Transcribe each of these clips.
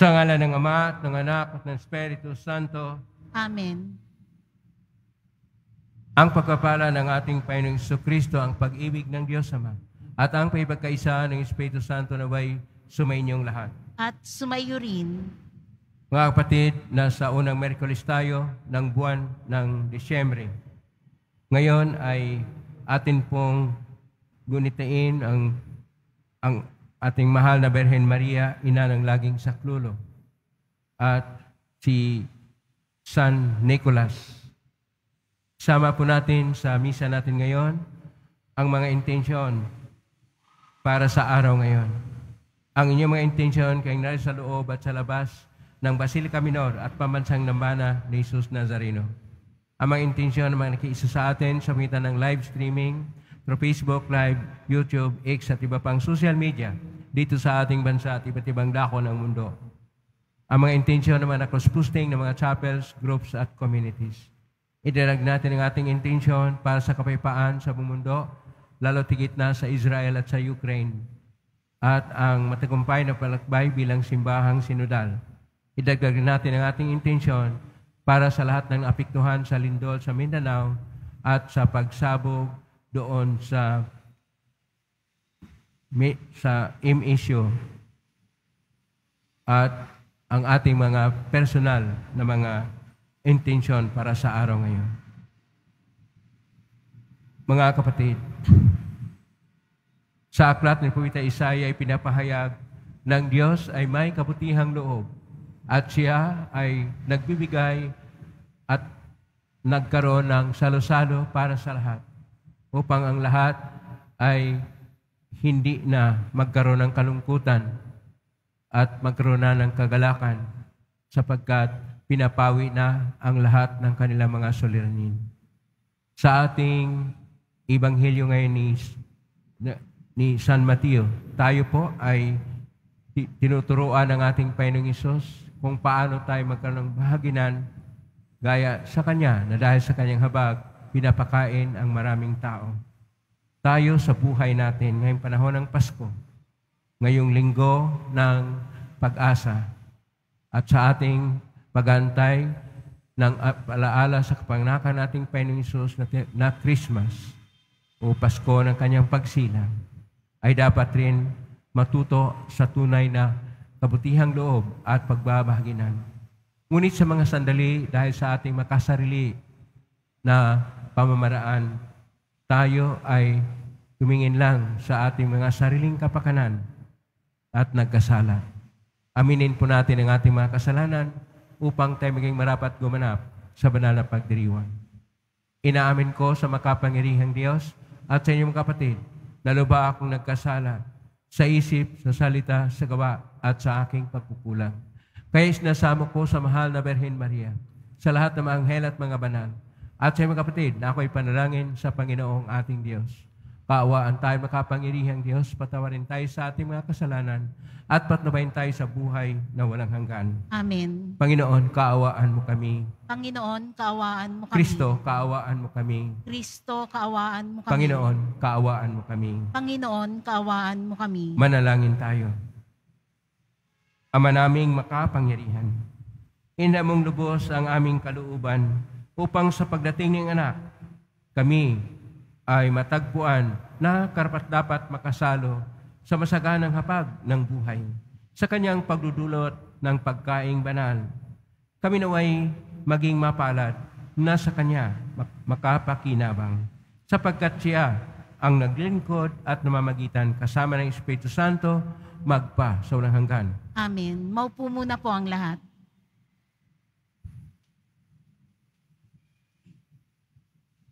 Sa ngala ng Ama, at ng Anak, at ng Espiritu Santo. Amen. Ang pagkapala ng ating Panginoong Kristo, ang pag-ibig ng Diyos Ama, at ang paipagkaisa ng Espiritu Santo na way sumainyong lahat. At sumayo rin. Mga kapatid, nasa unang Merkulis tayo ng buwan ng Disyembre. Ngayon ay atin pong gunitain ang, ang ating mahal na Berhen Maria, ina ng laging saklulo, at si San Nicolas. Sama po natin sa misa natin ngayon ang mga intensyon para sa araw ngayon. Ang inyong mga intensyon kay nari sa loob at sa labas ng Basilica Minor at pamansang nambana ni Jesus Nazareno. Ang mga intensyon ng mga nakiisa sa atin sa pagitan ng live streaming, through Facebook Live, YouTube, X at iba pang social media dito sa ating bansa at iba't ibang dako ng mundo. Ang mga intensyon naman na cross-posting ng mga chapels, groups at communities. Idarag natin ang ating intensyon para sa kapayapaan sa buong mundo, lalo tigit na sa Israel at sa Ukraine. At ang matagumpay na palakbay bilang simbahang sinudal. Idagdag natin ang ating intensyon para sa lahat ng apiktuhan sa lindol sa Mindanao at sa pagsabog doon sa sa MSU at ang ating mga personal na mga intention para sa araw ngayon. Mga kapatid, sa aklat ni Pawita Isaya ay pinapahayag ng Diyos ay may kaputihang loob at siya ay nagbibigay at nagkaroon ng salo-salo para sa lahat upang ang lahat ay hindi na magkaroon ng kalungkutan at magkaroon na ng kagalakan sapagkat pinapawi na ang lahat ng kanilang mga soliranin. Sa ating Ibanghelyo ngayon ni, ni San Mateo, tayo po ay tinuturuan ng ating Panginoong Isos kung paano tayo magkaroon ng bahaginan gaya sa Kanya na dahil sa Kanyang habag, pinapakain ang maraming tao tayo sa buhay natin ngayong panahon ng Pasko, ngayong linggo ng pag-asa at sa ating pagantay ng alaala sa kapanganakan nating Panginoong Isus na, na Christmas o Pasko ng kanyang pagsilang ay dapat rin matuto sa tunay na kabutihang loob at pagbabahaginan. Ngunit sa mga sandali dahil sa ating makasarili na pamamaraan tayo ay tumingin lang sa ating mga sariling kapakanan at nagkasala. Aminin po natin ang ating mga kasalanan upang tayo maging marapat gumanap sa banal na pagdiriwan. Inaamin ko sa makapangirihang Diyos at sa inyong kapatid na luba akong nagkasala sa isip, sa salita, sa gawa at sa aking pagkukulang. Kaya isinasama ko sa mahal na Berhen Maria, sa lahat ng mga anghel at mga banal, at sa mga kapatid, na ako'y panalangin sa Panginoong ating Diyos. Paawaan tayo makapangirihang Diyos, patawarin tayo sa ating mga kasalanan, at patnubayin tayo sa buhay na walang hanggan. Amen. Panginoon, kaawaan mo kami. Panginoon, kaawaan mo kami. Kristo, kaawaan mo kami. Kristo, kaawaan mo kami. Panginoon, kaawaan mo kami. Panginoon, kaawaan mo kami. Manalangin tayo. Ama naming makapangyarihan, Hina mong lubos ang aming kalooban upang sa pagdating ng anak, kami ay matagpuan na karapat dapat makasalo sa masaganang hapag ng buhay sa kanyang pagdudulot ng pagkaing banal. Kami naway maging mapalad na sa kanya makapakinabang sapagkat siya ang naglingkod at namamagitan kasama ng Espiritu Santo magpa sa unang hanggan. Amen. Maupo muna po ang lahat.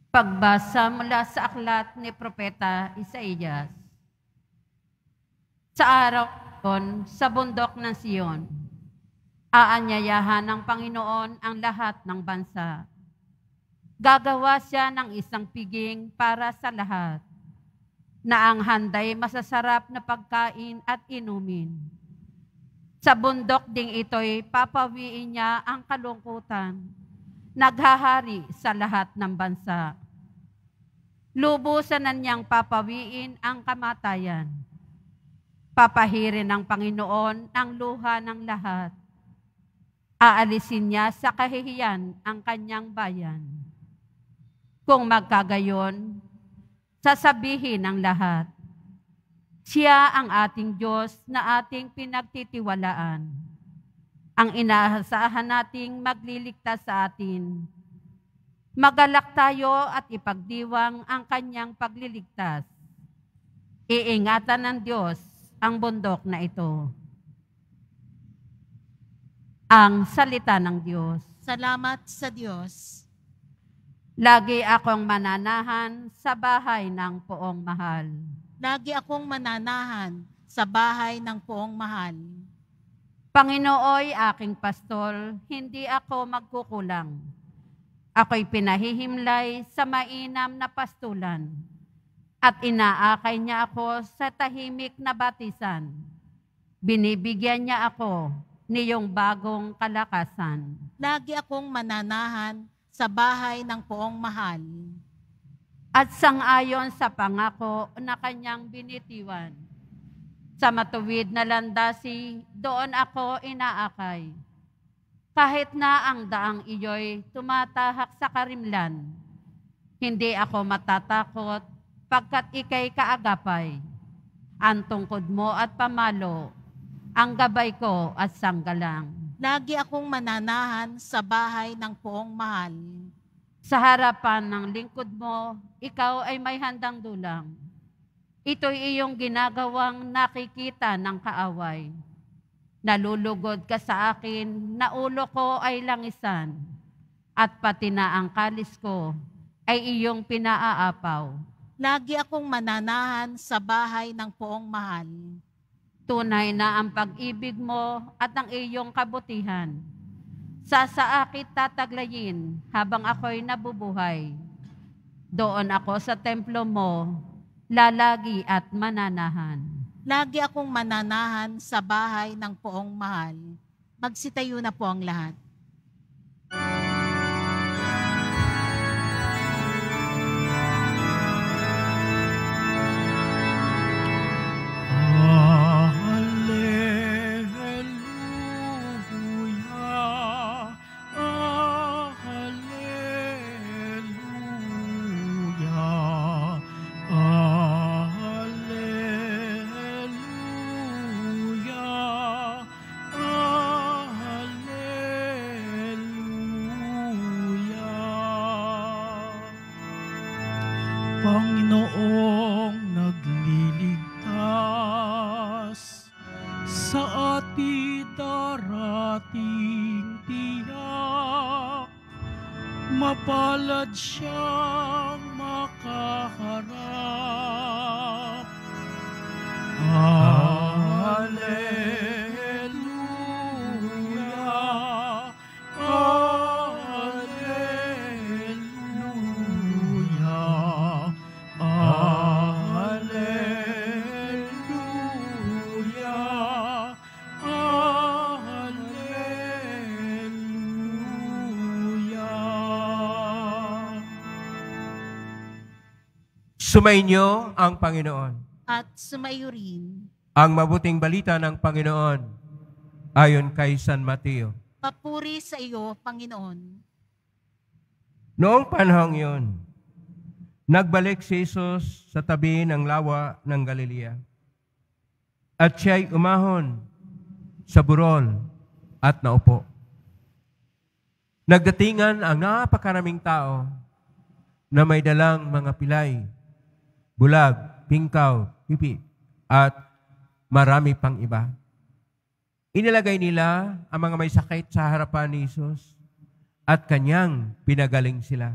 Pagbasa mula sa aklat ni Propeta Isaías. Sa araw yon, sa bundok ng Siyon, aanyayahan ng Panginoon ang lahat ng bansa. Gagawa siya ng isang piging para sa lahat, na ang handay masasarap na pagkain at inumin. Sa bundok ding ito'y papawiin niya ang kalungkutan naghahari sa lahat ng bansa. Lubusan na niyang papawiin ang kamatayan. Papahirin ng Panginoon ang luha ng lahat. Aalisin niya sa kahihiyan ang kanyang bayan. Kung magkagayon, sasabihin ng lahat, siya ang ating Diyos na ating pinagtitiwalaan ang inaasahan nating magliligtas sa atin. Magalak tayo at ipagdiwang ang kanyang pagliligtas. Iingatan ng Diyos ang bundok na ito. Ang salita ng Diyos. Salamat sa Diyos. Lagi akong mananahan sa bahay ng poong mahal. Lagi akong mananahan sa bahay ng poong mahal. Panginooy aking pastol, hindi ako magkukulang. Ako'y pinahihimlay sa mainam na pastulan at inaakay niya ako sa tahimik na batisan. Binibigyan niya ako niyong bagong kalakasan. Lagi akong mananahan sa bahay ng poong mahal. At sangayon sa pangako na kanyang binitiwan sa matuwid na landasi, doon ako inaakay. Kahit na ang daang iyo'y tumatahak sa karimlan, hindi ako matatakot pagkat ikay kaagapay. Ang tungkod mo at pamalo, ang gabay ko at sanggalang. Lagi akong mananahan sa bahay ng poong mahal. Sa harapan ng lingkod mo, ikaw ay may handang dulang Ito'y iyong ginagawang nakikita ng kaaway. Nalulugod ka sa akin na ulo ko ay langisan at pati na ang kalis ko ay iyong pinaaapaw. Lagi akong mananahan sa bahay ng poong mahal. Tunay na ang pag-ibig mo at ang iyong kabutihan. Sa Sasaakit tataglayin habang ako'y nabubuhay. Doon ako sa templo mo lalagi at mananahan. Lagi akong mananahan sa bahay ng poong mahal. Magsitayo na po ang lahat. Sumainyo ang Panginoon. At sumayo rin ang mabuting balita ng Panginoon ayon kay San Mateo. Papuri sa iyo, Panginoon. Noong panahong yun, nagbalik si Jesus sa tabi ng lawa ng Galilea. At siya'y umahon sa burol at naupo. Nagdatingan ang napakaraming tao na may dalang mga pilay bulag, pingkaw, pipi, at marami pang iba. Inilagay nila ang mga may sakit sa harapan ni Jesus at kanyang pinagaling sila.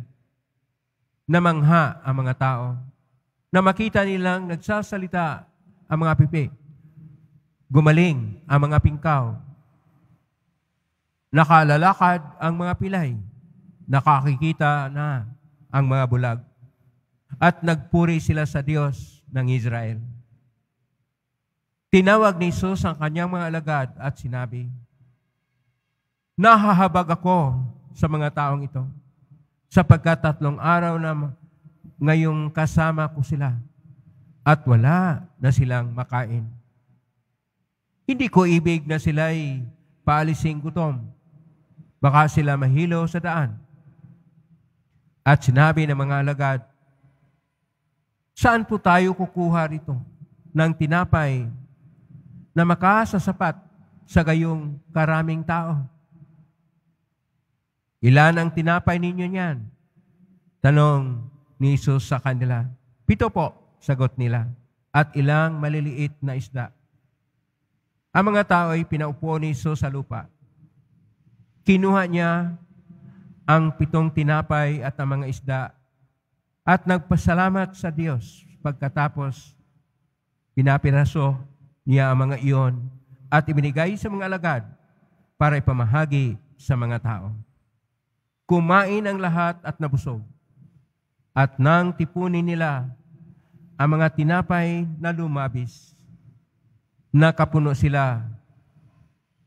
Namangha ang mga tao na makita nilang nagsasalita ang mga pipi. Gumaling ang mga pingkaw. Nakalalakad ang mga pilay. Nakakikita na ang mga bulag. At nagpuri sila sa Diyos ng Israel. Tinawag ni Jesus ang kanyang mga alagad at sinabi, Nahahabag ako sa mga taong ito sapagkat tatlong araw na ngayong kasama ko sila at wala na silang makain. Hindi ko ibig na sila'y paalising gutom. Baka sila mahilo sa daan. At sinabi ng mga alagad, Saan po tayo kukuha rito ng tinapay na makasasapat sa gayong karaming tao? Ilan ang tinapay ninyo niyan? Tanong ni Isus sa kanila. Pito po, sagot nila. At ilang maliliit na isda. Ang mga tao ay pinaupo ni Isus sa lupa. Kinuha niya ang pitong tinapay at ang mga isda at nagpasalamat sa Diyos pagkatapos pinapiraso niya ang mga iyon at ibinigay sa mga alagad para ipamahagi sa mga tao. Kumain ang lahat at nabusog. At nang tipunin nila ang mga tinapay na lumabis, nakapuno sila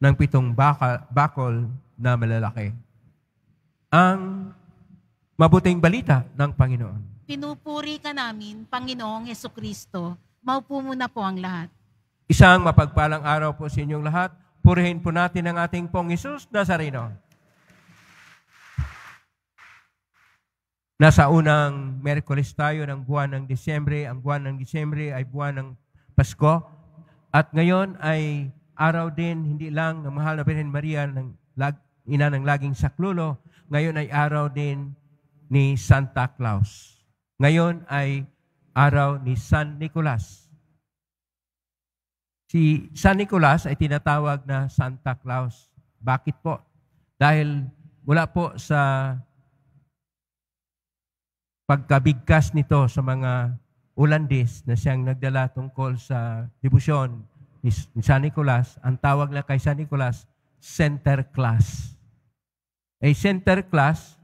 ng pitong bakal, bakol na malalaki. Ang mabuting balita ng Panginoon. Pinupuri ka namin, Panginoong Yeso Kristo. Maupo muna po ang lahat. Isang mapagpalang araw po sa inyong lahat. Purihin po natin ang ating pong Isus Nazareno. Nasa unang Merkulis tayo ng buwan ng Disyembre. Ang buwan ng Disyembre ay buwan ng Pasko. At ngayon ay araw din, hindi lang ng mahal na Birhen Maria, ng ina ng laging saklulo, ngayon ay araw din ni Santa Claus. Ngayon ay araw ni San Nicolas. Si San Nicolas ay tinatawag na Santa Claus. Bakit po? Dahil mula po sa pagkabigkas nito sa mga Ulandis na siyang nagdala tungkol sa dibusyon ni San Nicolas, ang tawag na kay San Nicolas, center class. Ay center class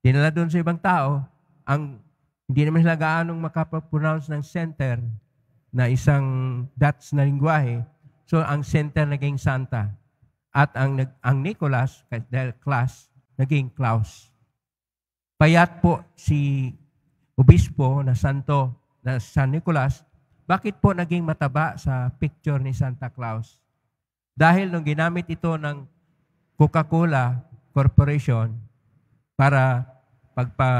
Dinala doon sa ibang tao, ang hindi naman sila gaanong makapronounce ng center na isang Dutch na lingwahe. So ang center naging Santa. At ang, ang Nicholas, dahil class, naging Klaus. Payat po si obispo na santo na San Nicolas, bakit po naging mataba sa picture ni Santa Claus? Dahil nung ginamit ito ng Coca-Cola Corporation, para pagpa,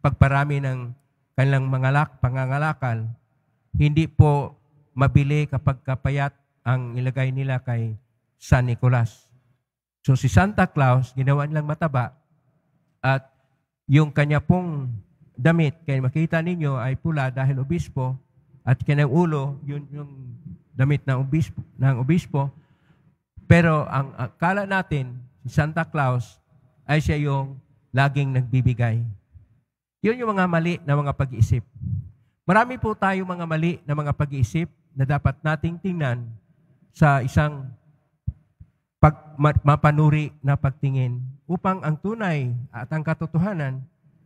pagparami ng kanilang mga lak, pangangalakal, hindi po mabili kapag kapayat ang ilagay nila kay San Nicolas. So si Santa Claus, ginawa nilang mataba at yung kanya pong damit, kaya makita ninyo ay pula dahil obispo at kanyang ulo, yun yung damit ng obispo, ng obispo. Pero ang akala natin, si Santa Claus ay siya yung laging nagbibigay. Yun yung mga mali na mga pag-iisip. Marami po tayong mga mali na mga pag-iisip na dapat nating tingnan sa isang pag, mapanuri na pagtingin upang ang tunay at ang katotohanan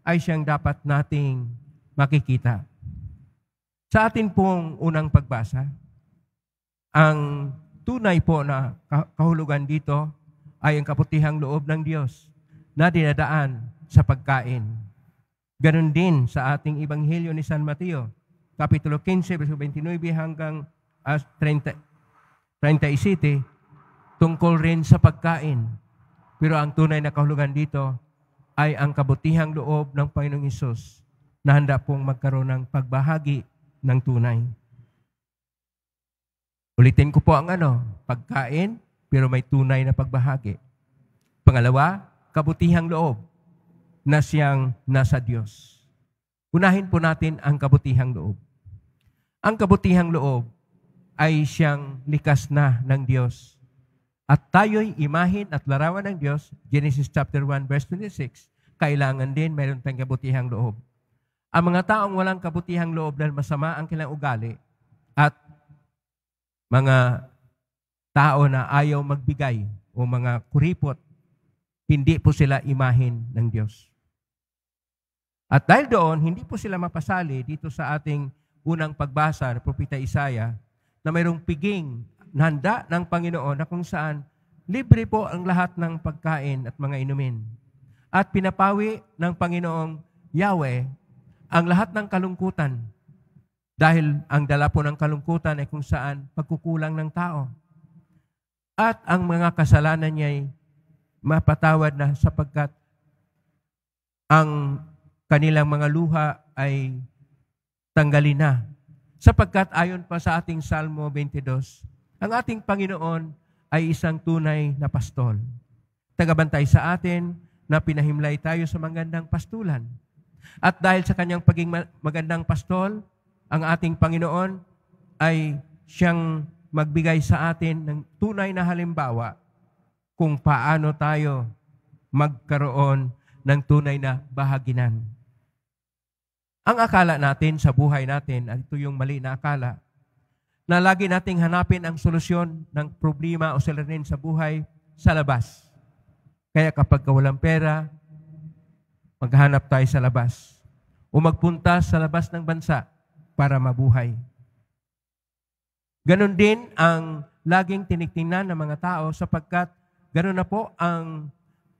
ay siyang dapat nating makikita. Sa atin pong unang pagbasa, ang tunay po na kahulugan dito ay ang kaputihang loob ng Diyos na dinadaan sa pagkain. Ganon din sa ating Ebanghelyo ni San Mateo, Kapitulo 15, verso 29 hanggang 30, ah, 37, tungkol rin sa pagkain. Pero ang tunay na kahulugan dito ay ang kabutihang loob ng Panginoong Isus na handa pong magkaroon ng pagbahagi ng tunay. Ulitin ko po ang ano, pagkain, pero may tunay na pagbahagi. Pangalawa, kabutihang loob na siyang nasa Diyos. Unahin po natin ang kabutihang loob. Ang kabutihang loob ay siyang likas na ng Diyos. At tayo'y imahin at larawan ng Diyos, Genesis chapter 1 verse 26, kailangan din mayroon tayong kabutihang loob. Ang mga taong walang kabutihang loob dahil masama ang kanilang ugali at mga tao na ayaw magbigay o mga kuripot hindi po sila imahin ng Diyos. At dahil doon, hindi po sila mapasali dito sa ating unang pagbasa ng Propeta Isaiah na mayroong piging na handa ng Panginoon na kung saan libre po ang lahat ng pagkain at mga inumin. At pinapawi ng Panginoong Yahweh ang lahat ng kalungkutan. Dahil ang dala po ng kalungkutan ay kung saan pagkukulang ng tao. At ang mga kasalanan niya ay mapatawad na sapagkat ang kanilang mga luha ay tanggalin na. Sapagkat ayon pa sa ating Salmo 22, ang ating Panginoon ay isang tunay na pastol. Tagabantay sa atin na pinahimlay tayo sa magandang pastulan. At dahil sa kanyang paging magandang pastol, ang ating Panginoon ay siyang magbigay sa atin ng tunay na halimbawa kung paano tayo magkaroon ng tunay na bahaginan. Ang akala natin sa buhay natin, at ito yung mali na akala, na lagi nating hanapin ang solusyon ng problema o salarin sa buhay sa labas. Kaya kapag walang pera, maghanap tayo sa labas. O magpunta sa labas ng bansa para mabuhay. Ganon din ang laging tinitingnan ng mga tao sapagkat Ganun na po ang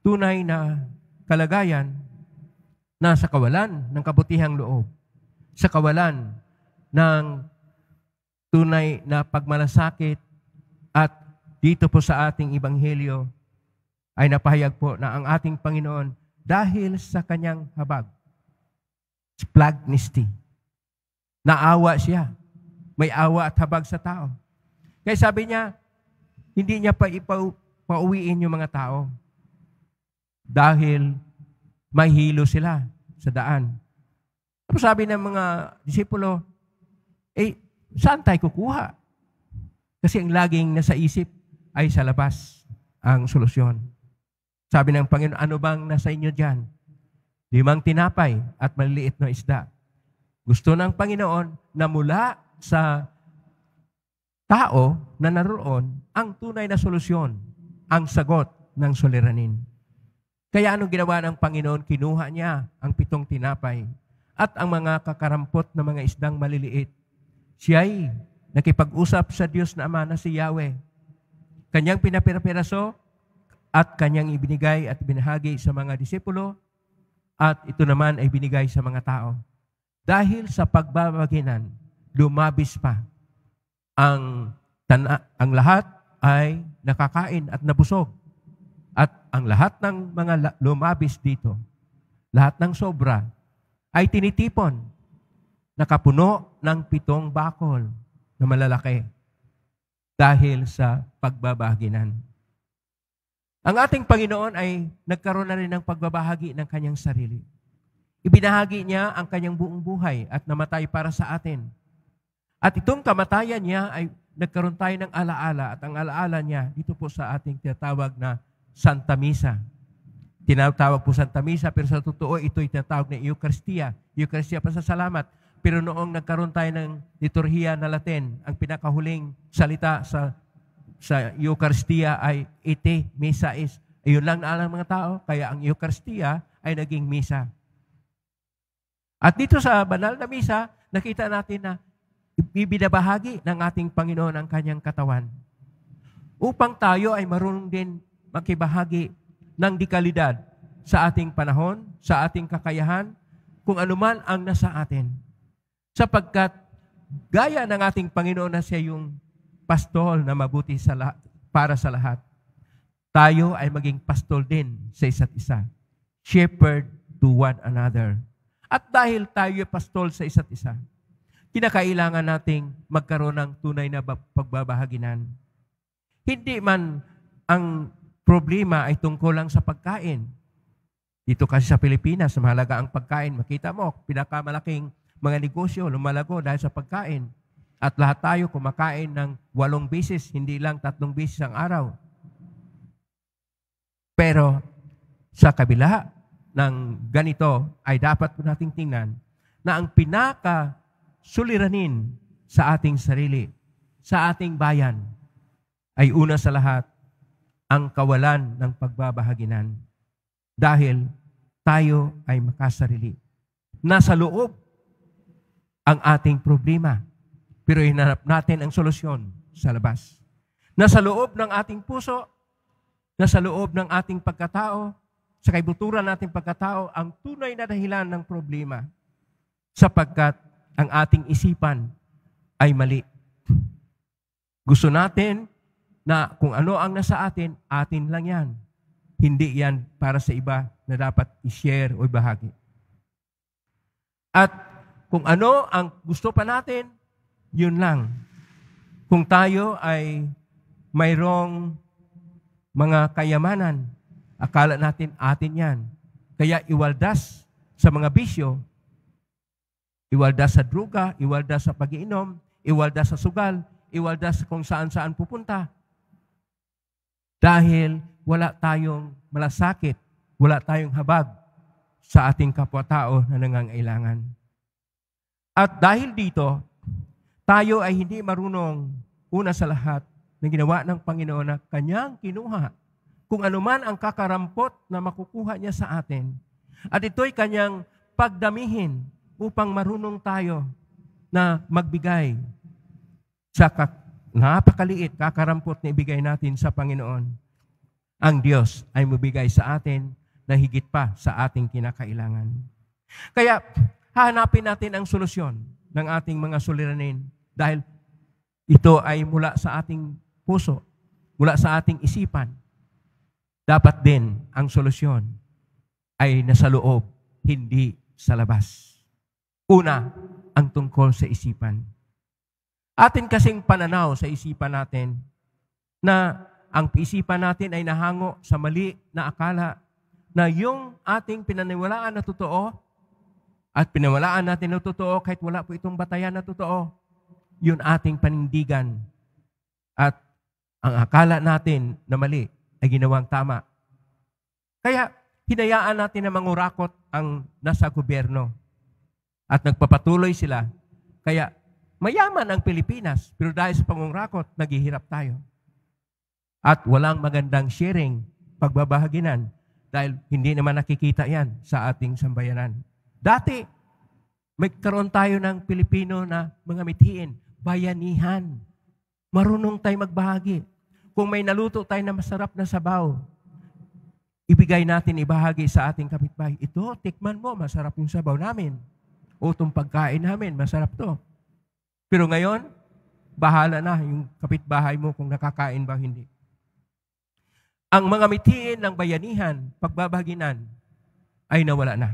tunay na kalagayan nasa kawalan ng kabutihang loob, sa kawalan ng tunay na pagmalasakit at dito po sa ating ibanghelyo ay napahayag po na ang ating Panginoon dahil sa kanyang habag, splagnisty, naawa siya, may awa at habag sa tao. Kaya sabi niya, hindi niya pa ipaw pauwiin yung mga tao. Dahil mahilo sila sa daan. Tapos sabi ng mga disipulo, eh, saan tayo kukuha? Kasi ang laging nasa isip ay sa labas ang solusyon. Sabi ng Panginoon, ano bang nasa inyo dyan? Limang tinapay at maliliit na isda. Gusto ng Panginoon na mula sa tao na naroon ang tunay na solusyon ang sagot ng suliranin. Kaya anong ginawa ng Panginoon? Kinuha niya ang pitong tinapay at ang mga kakarampot na mga isdang maliliit. Siya'y nakipag-usap sa Diyos na Ama na si Yahweh. Kanyang pinapirapiraso at kanyang ibinigay at binahagi sa mga disipulo at ito naman ay binigay sa mga tao. Dahil sa pagbabaginan, lumabis pa ang, tana, ang lahat ay nakakain at nabusog. At ang lahat ng mga lumabis dito, lahat ng sobra, ay tinitipon, nakapuno ng pitong bakol na malalaki dahil sa pagbabahaginan. Ang ating Panginoon ay nagkaroon na rin ng pagbabahagi ng kanyang sarili. Ibinahagi niya ang kanyang buong buhay at namatay para sa atin. At itong kamatayan niya ay nagkaroon tayo ng alaala at ang alaala niya dito po sa ating tinatawag na Santa Misa. Tinatawag po Santa Misa pero sa totoo ito ay tinatawag na Eucharistia. Eucharistia pa sa salamat. Pero noong nagkaroon tayo ng liturhiya na Latin, ang pinakahuling salita sa sa Eucharistia ay ite, misa is. Iyon lang na alam ng mga tao, kaya ang Eucharistia ay naging misa. At dito sa banal na misa, nakita natin na ibinabahagi ng ating Panginoon ang kanyang katawan upang tayo ay marunong din makibahagi ng dikalidad sa ating panahon, sa ating kakayahan, kung anuman ang nasa atin. Sapagkat gaya ng ating Panginoon na siya yung pastol na mabuti sa lahat, para sa lahat, tayo ay maging pastol din sa isa't isa. Shepherd to one another. At dahil tayo ay pastol sa isa't isa, kinakailangan nating magkaroon ng tunay na pagbabahaginan. Hindi man ang problema ay tungkol lang sa pagkain. Dito kasi sa Pilipinas, mahalaga ang pagkain. Makita mo, pinakamalaking mga negosyo lumalago dahil sa pagkain. At lahat tayo kumakain ng walong bisis, hindi lang tatlong bisis ang araw. Pero sa kabila ng ganito ay dapat po nating tingnan na ang pinaka suliranin sa ating sarili, sa ating bayan, ay una sa lahat, ang kawalan ng pagbabahaginan. Dahil tayo ay makasarili. Nasa loob ang ating problema. Pero hinanap natin ang solusyon sa labas. Nasa loob ng ating puso, nasa loob ng ating pagkatao, sa kaibuturan natin pagkatao, ang tunay na dahilan ng problema. Sapagkat ang ating isipan ay mali. Gusto natin na kung ano ang nasa atin, atin lang yan. Hindi yan para sa iba na dapat i-share o ibahagi. At kung ano ang gusto pa natin, yun lang. Kung tayo ay mayroong mga kayamanan, akala natin atin yan. Kaya iwaldas sa mga bisyo, Iwalda sa druga, iwalda sa pag pagiinom, iwalda sa sugal, iwalda sa kung saan-saan pupunta. Dahil wala tayong malasakit, wala tayong habag sa ating kapwa-tao na nangangailangan. At dahil dito, tayo ay hindi marunong una sa lahat na ginawa ng Panginoon na kanyang kinuha kung anuman ang kakarampot na makukuha niya sa atin. At ito'y kanyang pagdamihin upang marunong tayo na magbigay sa kak- napakaliit, kakarampot na ibigay natin sa Panginoon. Ang Diyos ay mabigay sa atin na higit pa sa ating kinakailangan. Kaya hahanapin natin ang solusyon ng ating mga suliranin dahil ito ay mula sa ating puso, mula sa ating isipan. Dapat din ang solusyon ay nasa loob, hindi sa labas. Una, ang tungkol sa isipan. Atin kasing pananaw sa isipan natin na ang isipan natin ay nahango sa mali na akala na yung ating pinaniwalaan na totoo at pinawalaan natin na totoo kahit wala po itong batayan na totoo, yun ating panindigan. At ang akala natin na mali ay ginawang tama. Kaya hinayaan natin na mangurakot ang nasa gobyerno at nagpapatuloy sila. Kaya mayaman ang Pilipinas, pero dahil sa pangungrakot, naghihirap tayo. At walang magandang sharing, pagbabahaginan, dahil hindi naman nakikita yan sa ating sambayanan. Dati, magkaroon tayo ng Pilipino na mga mithiin, bayanihan. Marunong tayo magbahagi. Kung may naluto tayo na masarap na sabaw, ibigay natin, ibahagi sa ating kapitbahay. Ito, tikman mo, masarap yung sabaw namin. O itong pagkain namin, masarap to. Pero ngayon, bahala na yung kapitbahay mo kung nakakain ba hindi. Ang mga mitiin ng bayanihan, pagbabaginan, ay nawala na.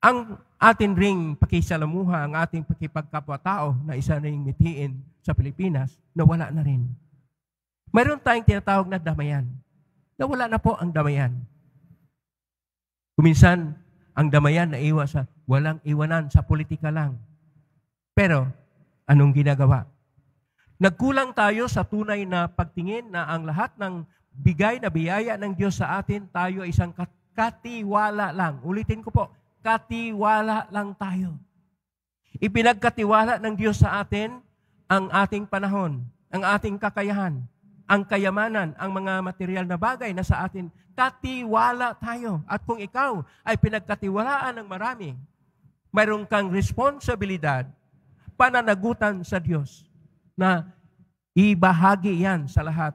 Ang atin ring pakisalamuha, ang ating pakipagkapwa-tao na isa na yung mitiin sa Pilipinas, nawala na rin. Mayroon tayong tinatawag na damayan. Nawala na po ang damayan. Kuminsan, ang damayan na iwa sa walang iwanan sa politika lang. Pero anong ginagawa? Nagkulang tayo sa tunay na pagtingin na ang lahat ng bigay na biyaya ng Diyos sa atin, tayo ay isang katiwala lang. Ulitin ko po, katiwala lang tayo. Ipinagkatiwala ng Diyos sa atin ang ating panahon, ang ating kakayahan, ang kayamanan, ang mga material na bagay na sa atin, katiwala tayo. At kung ikaw ay pinagkatiwalaan ng marami, mayroon kang responsibilidad, pananagutan sa Diyos na ibahagi yan sa lahat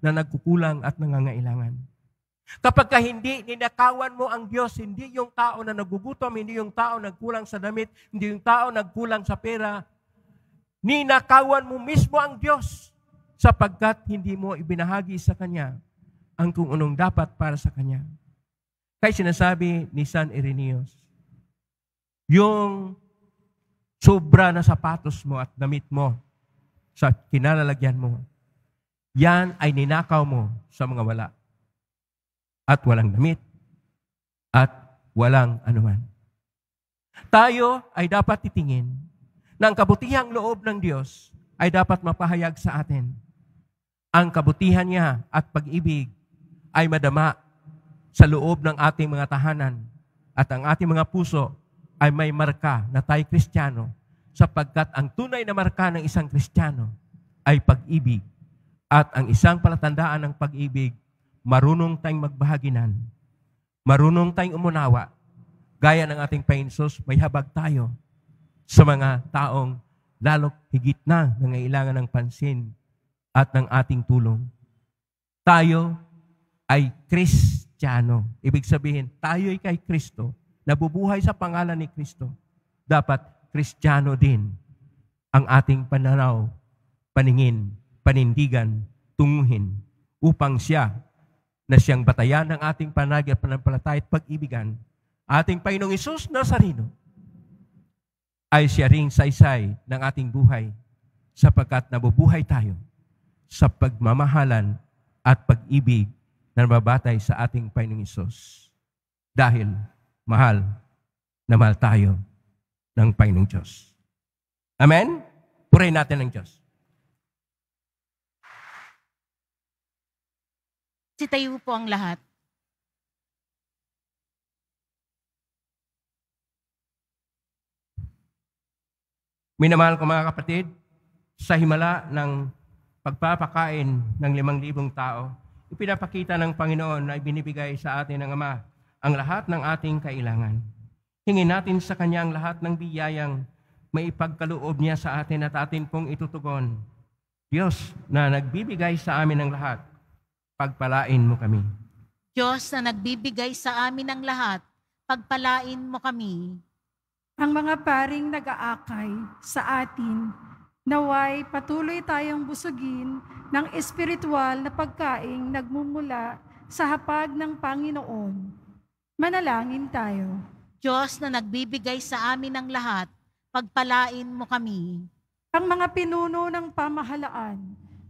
na nagkukulang at nangangailangan. Kapag ka hindi ninakawan mo ang Diyos, hindi yung tao na nagugutom, hindi yung tao nagkulang sa damit, hindi yung tao nagkulang sa pera, ninakawan mo mismo ang Diyos sapagkat hindi mo ibinahagi sa Kanya ang kung anong dapat para sa Kanya. Kaya sinasabi ni San Irenaeus, yung sobra na sapatos mo at damit mo sa kinalalagyan mo, yan ay ninakaw mo sa mga wala. At walang damit. At walang anuman. Tayo ay dapat titingin ng kabutihang loob ng Diyos ay dapat mapahayag sa atin ang kabutihan niya at pag-ibig ay madama sa loob ng ating mga tahanan at ang ating mga puso ay may marka na tayo kristyano sapagkat ang tunay na marka ng isang kristyano ay pag-ibig at ang isang palatandaan ng pag-ibig marunong tayong magbahaginan, marunong tayong umunawa, gaya ng ating Painsels, may habag tayo sa mga taong lalo higit na nangailangan ng pansin at ng ating tulong. Tayo ay Kristiyano. Ibig sabihin, tayo ay kay Kristo. Nabubuhay sa pangalan ni Kristo. Dapat Kristiyano din ang ating pananaw, paningin, panindigan, tunguhin upang siya na siyang batayan ng ating panagi at panampalatay at pag-ibigan, ating Panginoong Isus Nazarino, ay siya ring saysay ng ating buhay sapagkat nabubuhay tayo sa pagmamahalan at pag-ibig na mababatay sa ating Panginoong Isos. Dahil mahal na mahal tayo ng Panginoong Diyos. Amen? Pray natin ng Diyos. Sitayo po ang lahat. Minamahal ko mga kapatid, sa himala ng pagpapakain ng limang libong tao, ipinapakita ng Panginoon na ibinibigay sa atin ng Ama ang lahat ng ating kailangan. Hingin natin sa Kanya ang lahat ng biyayang may ipagkaloob niya sa atin at atin pong itutugon. Diyos na nagbibigay sa amin ng lahat, pagpalain mo kami. Diyos na nagbibigay sa amin ng lahat, pagpalain mo kami. Ang mga paring nag-aakay sa atin Naway patuloy tayong busugin ng espiritual na pagkaing nagmumula sa hapag ng Panginoon. Manalangin tayo. Diyos na nagbibigay sa amin ng lahat, pagpalain mo kami. Ang mga pinuno ng pamahalaan,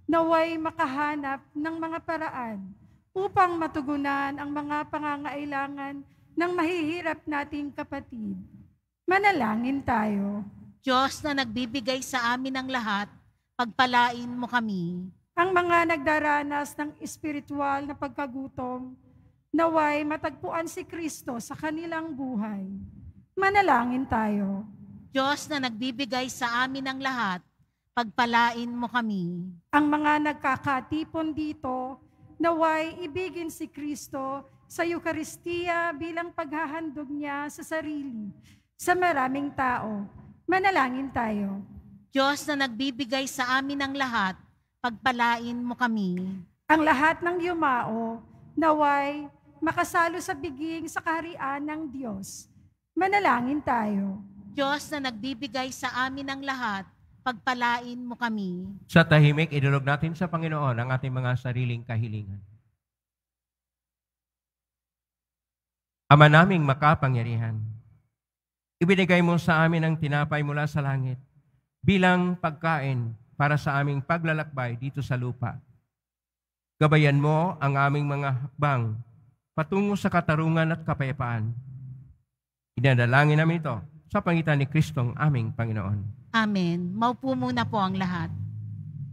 naway makahanap ng mga paraan upang matugunan ang mga pangangailangan ng mahihirap nating kapatid. Manalangin tayo. Diyos na nagbibigay sa amin ang lahat, pagpalain mo kami. Ang mga nagdaranas ng espiritual na pagkagutom, naway matagpuan si Kristo sa kanilang buhay. Manalangin tayo. Diyos na nagbibigay sa amin ang lahat, pagpalain mo kami. Ang mga nagkakatipon dito, naway ibigin si Kristo sa Eukaristiya bilang paghahandog niya sa sarili sa maraming tao Manalangin tayo. Diyos na nagbibigay sa amin ng lahat, pagpalain mo kami. Ang lahat ng yumao, naway, makasalo sa biging sa kaharian ng Diyos. Manalangin tayo. Diyos na nagbibigay sa amin ng lahat, pagpalain mo kami. Sa tahimik, idulog natin sa Panginoon ang ating mga sariling kahilingan. Ama naming makapangyarihan, Ibinigay mo sa amin ang tinapay mula sa langit bilang pagkain para sa aming paglalakbay dito sa lupa. Gabayan mo ang aming mga hakbang patungo sa katarungan at kapayapaan. Inadalangin namin ito sa pangitan ni Kristong aming Panginoon. Amen. Maupo muna po ang lahat.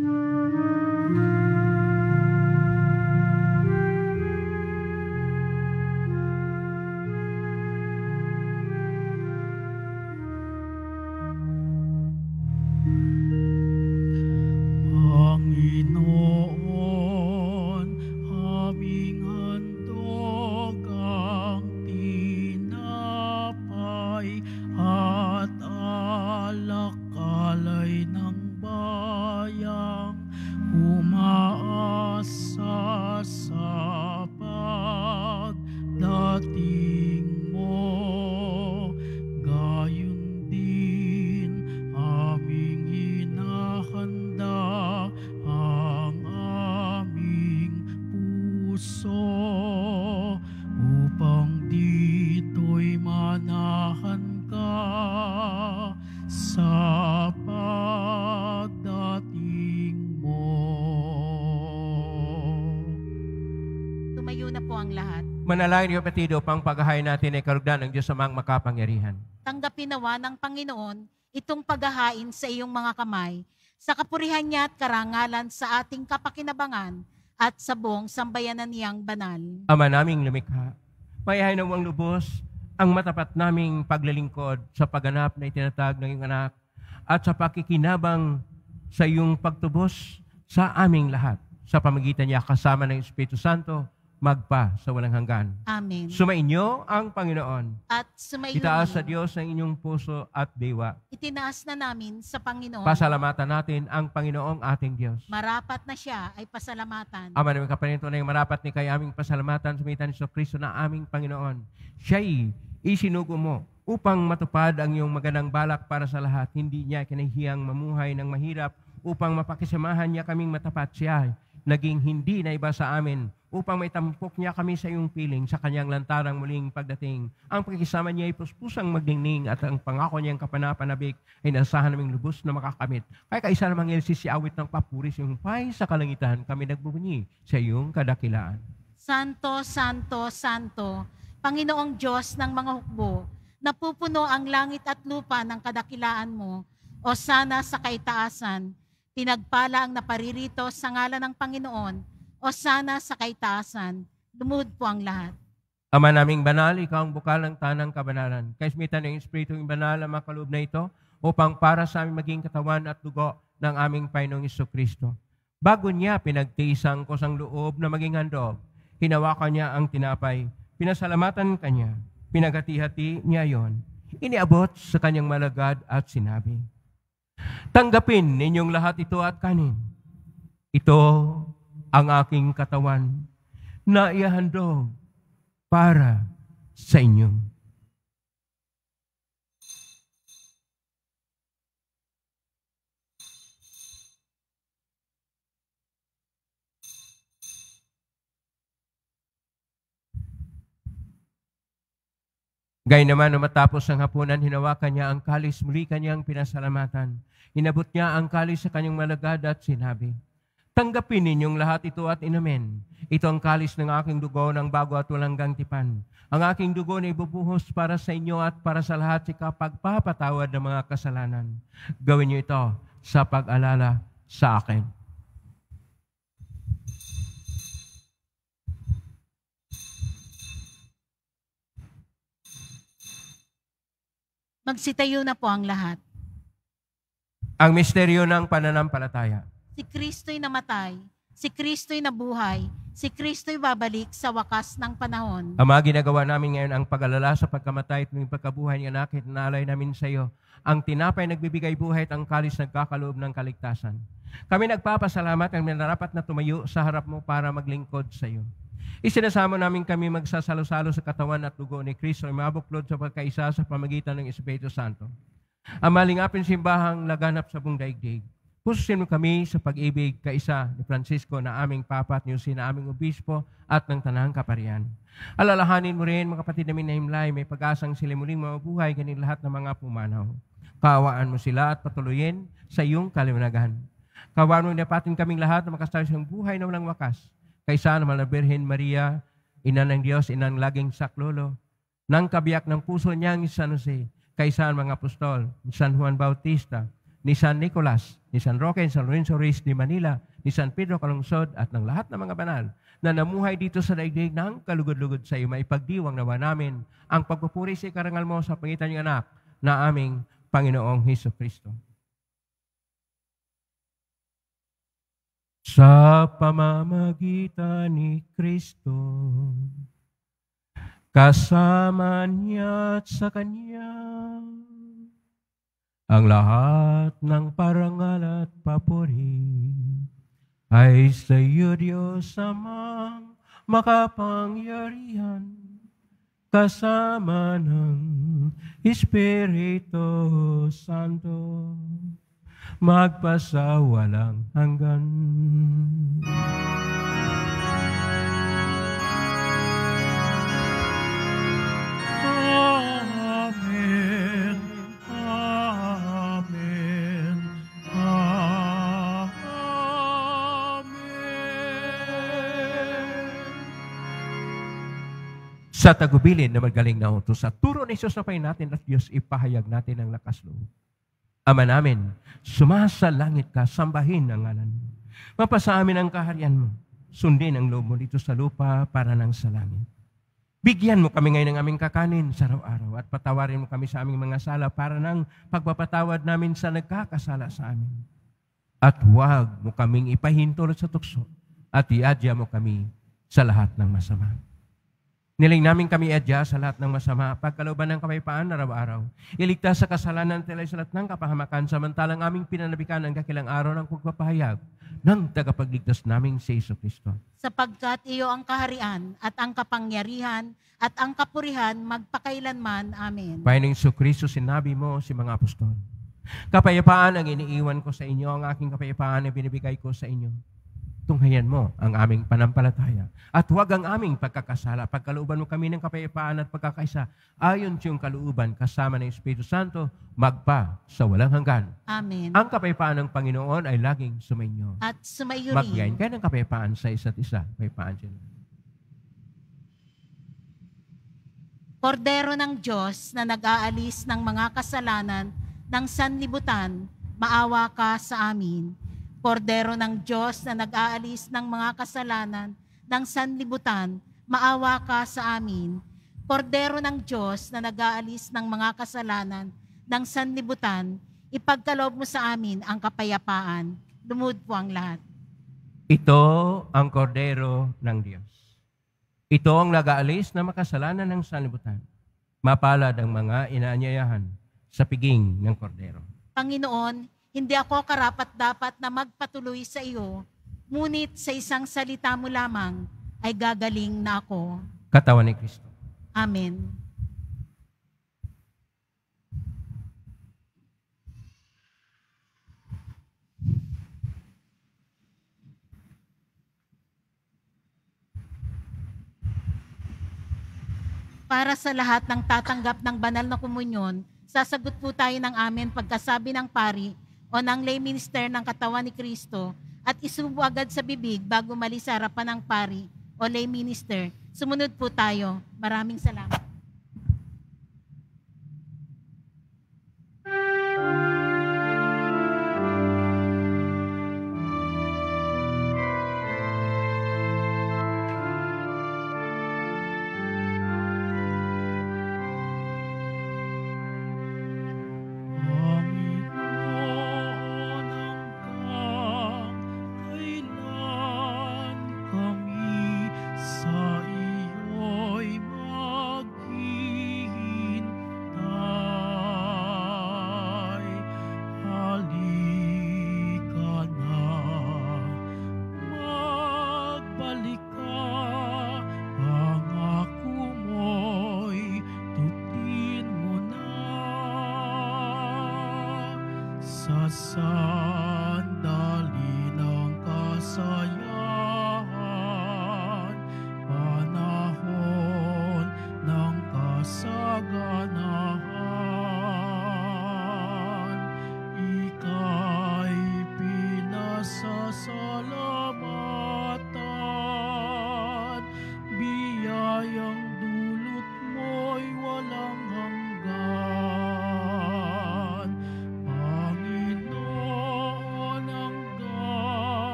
Thank you. ang lahat. Manalangin yung petido pang paghahay natin ay karugdan ng Diyos sa mga makapangyarihan. Tanggapin nawa ng Panginoon itong paghahain sa iyong mga kamay sa kapurihan niya at karangalan sa ating kapakinabangan at sa buong sambayanan niyang banal. Ama naming lumikha, mayahay na ang lubos ang matapat naming paglilingkod sa pagganap na itinatag ng iyong anak at sa pakikinabang sa iyong pagtubos sa aming lahat sa pamagitan niya kasama ng Espiritu Santo magpa sa walang hanggan. Amen. Sumainyo ang Panginoon. At sumainyo. Itaas sa Diyos ang inyong puso at diwa. Itinaas na namin sa Panginoon. Pasalamatan natin ang Panginoong ating Diyos. Marapat na siya ay pasalamatan. Ama namin kapanito na yung marapat ni kay aming pasalamatan sa mitan ni Kristo na aming Panginoon. Siya'y isinugo mo upang matupad ang iyong magandang balak para sa lahat. Hindi niya kinahiyang mamuhay ng mahirap upang mapakisamahan niya kaming matapat siya naging hindi na iba sa amin upang maitampok niya kami sa iyong piling sa kanyang lantarang muling pagdating. Ang pakikisama niya ay puspusang magdingning at ang pangako niyang kapanapanabik ay nasahan naming lubos na makakamit. Kaya kaisa namang si awit ng papuri sa iyong pay sa kalangitan kami nagbubunyi sa iyong kadakilaan. Santo, Santo, Santo, Panginoong Diyos ng mga hukbo, napupuno ang langit at lupa ng kadakilaan mo, o sana sa kaitaasan, Pinagpala ang naparirito sa ngalan ng Panginoon o sana sa kaitaasan. Lumuhod po ang lahat. Ama naming banal, ikaw ang bukal ng tanang kabanalan. Kaismitan ng Espiritong banal ang makalub na ito upang para sa aming maging katawan at dugo ng aming Panginoong Iso Kristo. Bago niya pinagtiisang ko sang loob na maging handog, hinawakan niya ang tinapay, pinasalamatan kanya, pinagati-hati niya yon, iniabot sa kanyang malagad at sinabi, Tanggapin ninyong lahat ito at kanin. Ito ang aking katawan na ihandog para sa inyo. Gay naman matapos ang hapunan, hinawakan niya ang kalis, muli kanyang pinasalamatan Inabot niya ang kalis sa kanyang malagad at sinabi, Tanggapin ninyong lahat ito at inumin. Ito ang kalis ng aking dugo ng bago at walang tipan. Ang aking dugo na ibubuhos para sa inyo at para sa lahat sa kapagpapatawad ng mga kasalanan. Gawin niyo ito sa pag-alala sa akin. Magsitayo na po ang lahat. Ang misteryo ng pananampalataya. Si Kristo'y namatay, si Kristo'y nabuhay, si Kristo'y babalik sa wakas ng panahon. Ama, ginagawa namin ngayon ang pag-alala sa pagkamatay at pagkabuhay ng anak at nalay namin sa iyo. Ang tinapay nagbibigay buhay at ang kalis nagkakaloob ng kaligtasan. Kami nagpapasalamat ang minarapat na tumayo sa harap mo para maglingkod sa iyo. Isinasamo namin kami magsasalo-salo sa katawan at dugo ni Kristo na mabuklod sa pagkaisa sa pamagitan ng Espiritu Santo. Ang apin simbahang laganap sa buong daigdig. Pususin mo kami sa pag-ibig kaisa ni Francisco na aming papa at niyusin na aming obispo at ng tanahang kaparian. Alalahanin mo rin mga kapatid namin na himlay, may pag-asang sila muling mabuhay ganin lahat ng mga pumanaw. Kaawaan mo sila at patuloyin sa iyong kaliwanagan. Kawaan mo dapatin kaming lahat na makasabi sa buhay na walang wakas. Kaysa naman na Birhen Maria, ina ng Diyos, ina ng laging saklolo, ng kabiyak ng puso niyang San Jose, kaysa mga apostol, ni San Juan Bautista, ni San Nicolas, ni San Roque, ni San Lorenzo Ruiz de Manila, ni San Pedro Calungsod at ng lahat ng mga banal na namuhay dito sa daigdig ng kalugod-lugod sa iyo, maipagdiwang nawa namin ang pagpupuri sa karangal mo sa pangitan ng anak na aming Panginoong Heso Kristo. Sa pamamagitan ni Kristo, kasama niya at sa Kanya ang lahat ng parangal at papuri ay sa iyo, Diyos, amang makapangyarihan kasama ng Espiritu Santo magpasawalang hanggan. Amen. sa tagubilin na magaling na utos. Sa turo ni Jesus na natin at Diyos, ipahayag natin ang lakas loob. Ama namin, sumasa langit ka, sambahin ang ngalan mo. Mapasa amin ang kaharian mo. Sundin ang loob mo dito sa lupa para nang sa langit. Bigyan mo kami ngayon ng aming kakanin sa araw-araw at patawarin mo kami sa aming mga sala para nang pagpapatawad namin sa nagkakasala sa amin. At huwag mo kaming ipahintulot sa tukso at iadya mo kami sa lahat ng masama. Niling namin kami adya sa lahat ng masama, pagkalooban ng kamaypaan araw-araw. Iligtas sa kasalanan tayo sa lahat ng kapahamakan, samantalang aming pinanabikan ang kakilang araw ng pagpapahayag ng tagapagligtas naming si Iso Kristo. Sapagkat iyo ang kaharian at ang kapangyarihan at ang kapurihan magpakailanman. Amen. Pahining Iso Kristo, sinabi mo si mga apostol, Kapayapaan ang iniiwan ko sa inyo, ang aking kapayapaan ay binibigay ko sa inyo tunghayan mo ang aming panampalataya at huwag ang aming pagkakasala. Pagkalooban mo kami ng kapayapaan at pagkakaisa, ayon sa iyong kalooban kasama ng Espiritu Santo, magpa sa walang hanggan. Amen. Ang kapayapaan ng Panginoon ay laging sumainyo. At sumayo rin. Magyain kayo ng kapayapaan sa isa't isa. Kapayapaan siya. Kordero ng Diyos na nag-aalis ng mga kasalanan ng sanlibutan, maawa ka sa amin Kordero ng Diyos na nag-aalis ng mga kasalanan ng sanlibutan, maawa ka sa amin. Kordero ng Diyos na nag-aalis ng mga kasalanan ng sanlibutan, ipagkaloob mo sa amin ang kapayapaan. Lumod po ang lahat. Ito ang kordero ng Diyos. Ito ang nag-aalis ng makasalanan ng sanlibutan. Mapalad ang mga inaanyayahan sa piging ng kordero. Panginoon, hindi ako karapat-dapat na magpatuloy sa iyo, ngunit sa isang salita mo lamang ay gagaling na ako. Katawan ni Kristo. Amen. para sa lahat ng tatanggap ng banal na komunyon, sasagot po tayo ng amen pagkasabi ng pari, o ng lay minister ng katawan ni Kristo at isubo agad sa bibig bago mali sa harapan ng pari o lay minister. Sumunod po tayo. Maraming salamat.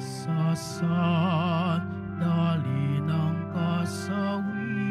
sa sandaling ng kasawian.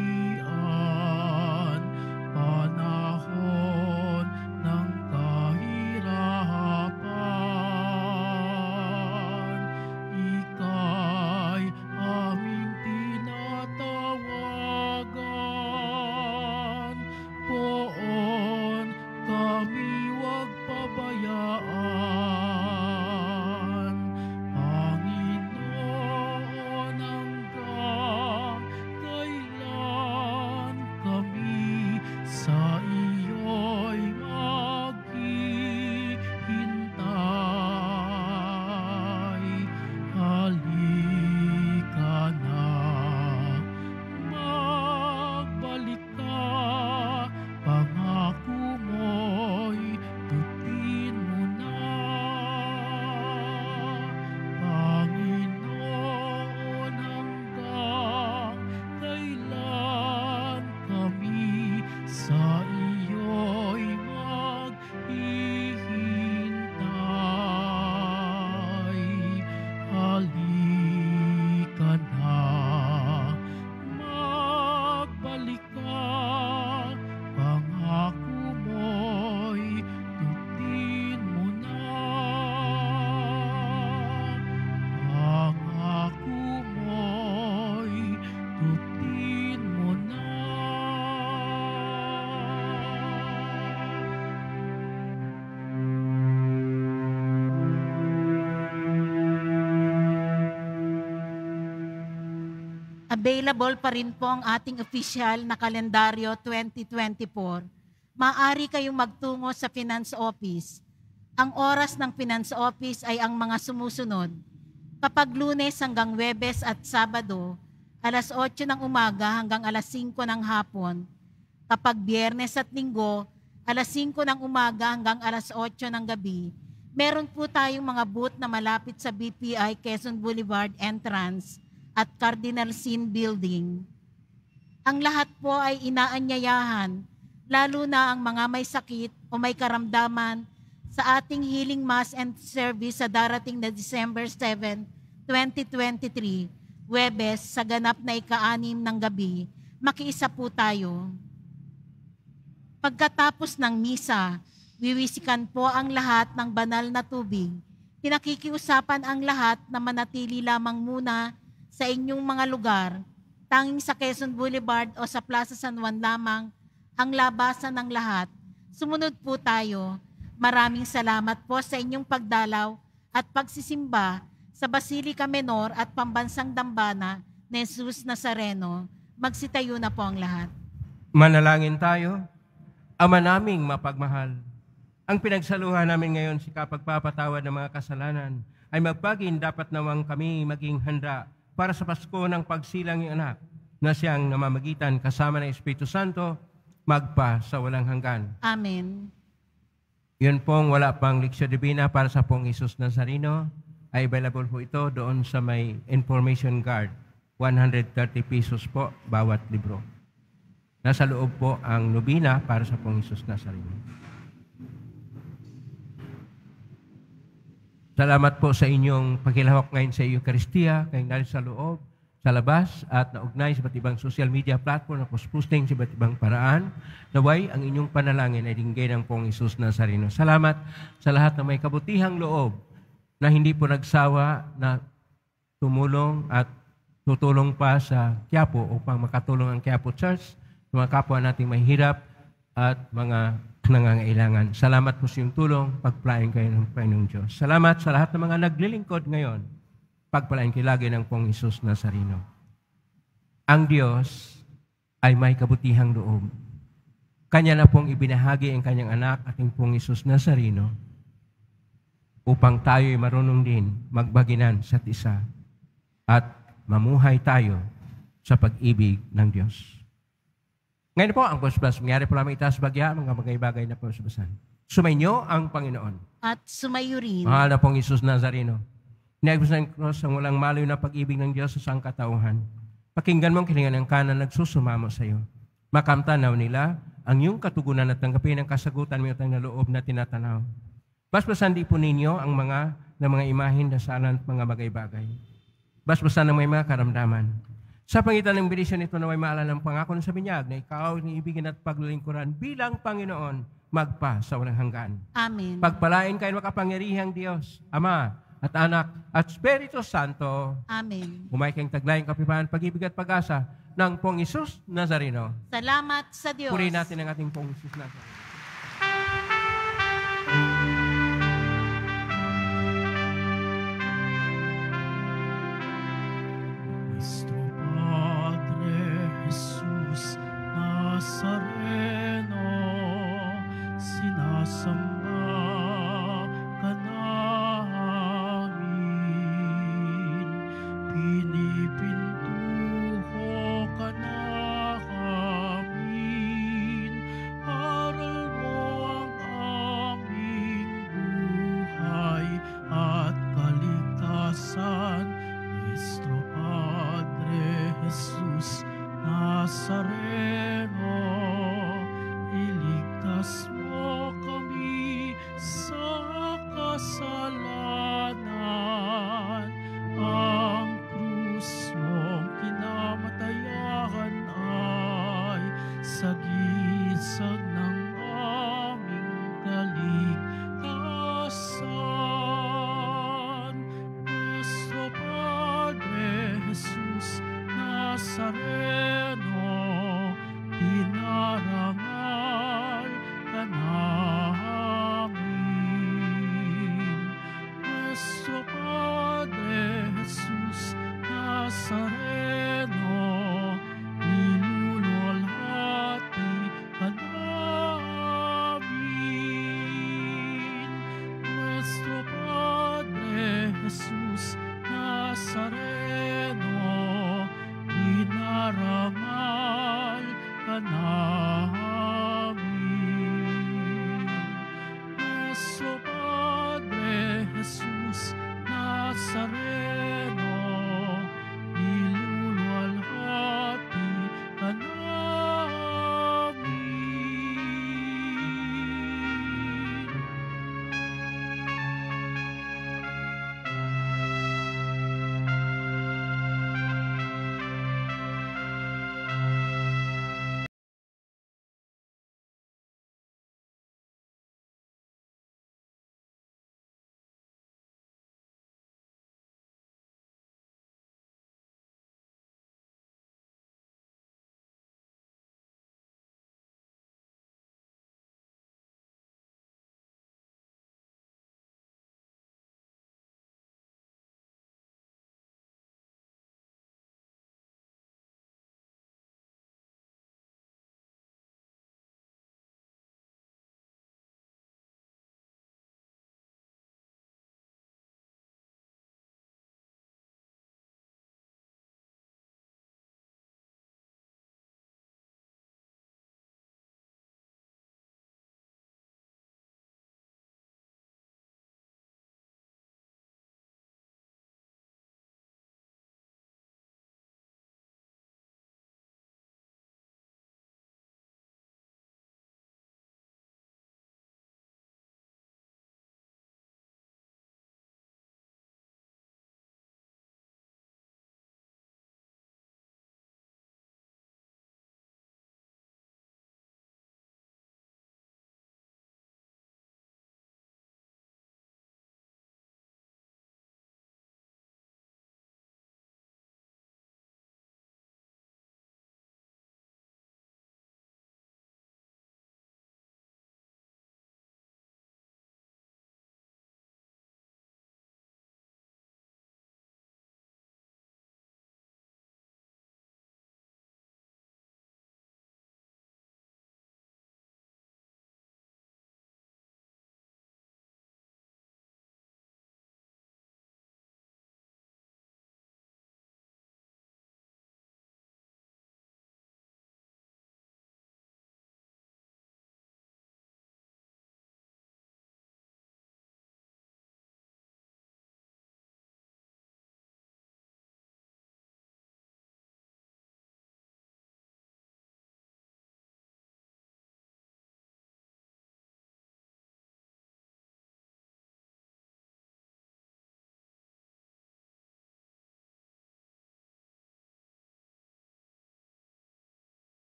available pa rin po ang ating official na kalendaryo 2024. maaari kayong magtungo sa Finance Office. Ang oras ng Finance Office ay ang mga sumusunod. Kapag lunes hanggang Webes at Sabado, alas 8 ng umaga hanggang alas 5 ng hapon. Kapag biyernes at linggo, alas 5 ng umaga hanggang alas 8 ng gabi, meron po tayong mga booth na malapit sa BPI Quezon Boulevard entrance at Cardinal Sin Building. Ang lahat po ay inaanyayahan, lalo na ang mga may sakit o may karamdaman sa ating healing mass and service sa darating na December 7, 2023, Webes sa ganap na ikaanim ng gabi. Makiisa po tayo. Pagkatapos ng misa, wiwisikan po ang lahat ng banal na tubig. Pinakikiusapan ang lahat na manatili lamang muna sa inyong mga lugar, tanging sa Quezon Boulevard o sa Plaza San Juan lamang ang labasan ng lahat. Sumunod po tayo. Maraming salamat po sa inyong pagdalaw at pagsisimba sa Basilica Menor at Pambansang Dambana ni Jesus Nazareno. Magsitayo na po ang lahat. Manalangin tayo. Ama naming mapagmahal, ang pinagsaluhan namin ngayon si kapagpapatawad ng mga kasalanan ay magpagin dapat nawang kami maging handa para sa Pasko ng pagsilang ng anak na siyang namamagitan kasama ng Espiritu Santo magpa sa walang hanggan. Amen. Yun pong wala pang Leksyo Divina para sa pong Isus Nazareno ay available po ito doon sa may information guard. 130 pesos po bawat libro. Nasa loob po ang nobina para sa pong Isus Nazareno. Salamat po sa inyong pakilahok ngayon sa Eucharistia, ngayon narin sa loob, sa labas, at naugnay sa iba't ibang social media platform na posting sa iba't ibang paraan. Naway, ang inyong panalangin ay dinggay ng pong Isus Nazareno. Salamat sa lahat na may kabutihang loob na hindi po nagsawa na tumulong at tutulong pa sa Quiapo upang makatulong ang Quiapo Church, sa mga kapwa nating mahirap at mga nangangailangan. Salamat po sa iyong tulong. Pagpalain kayo ng Panginoong Diyos. Salamat sa lahat ng mga naglilingkod ngayon. Pagpalain kayo lagi ng Pong Isus Nazarino. Ang Diyos ay may kabutihang loob. Kanya na pong ibinahagi ang kanyang anak, ating Pong Isus Nazarino, upang tayo ay marunong din magbaginan sa isa at mamuhay tayo sa pag-ibig ng Diyos. Ngayon po, ang pagsubas, mangyari po namin itaas bagya, mga bagay-bagay na pagsubasan. Sumainyo ang Panginoon. At sumayo rin. Mahal na pong Isus Nazareno. Inaibos ng cross ang walang maloy na pag-ibig ng Diyos sa sangkatauhan. Pakinggan mo ang kilingan ng kanan nagsusumamo sa iyo. Makamtanaw nila ang iyong katugunan at tanggapin ang kasagutan mo at ang loob na tinatanaw. Basbasan di po ninyo ang mga na mga imahin, dasalan at mga bagay-bagay. Basbasan ang may mga karamdaman. Sa pangitan ng bilisyon ito na may maalala ng pangako ng sabi niya, na ikaw niibigin at paglilingkuran bilang Panginoon magpa sa walang hanggan. Amen. Pagpalain kayo makapangyarihang Diyos, Ama, at Anak, at Espiritu Santo. Amen. Umay kayong taglayang kapibahan, pag-ibig at pag-asa ng Pong Isus Nazareno. Salamat sa Diyos. Purihin natin ang ating Pong Isus Nazareno.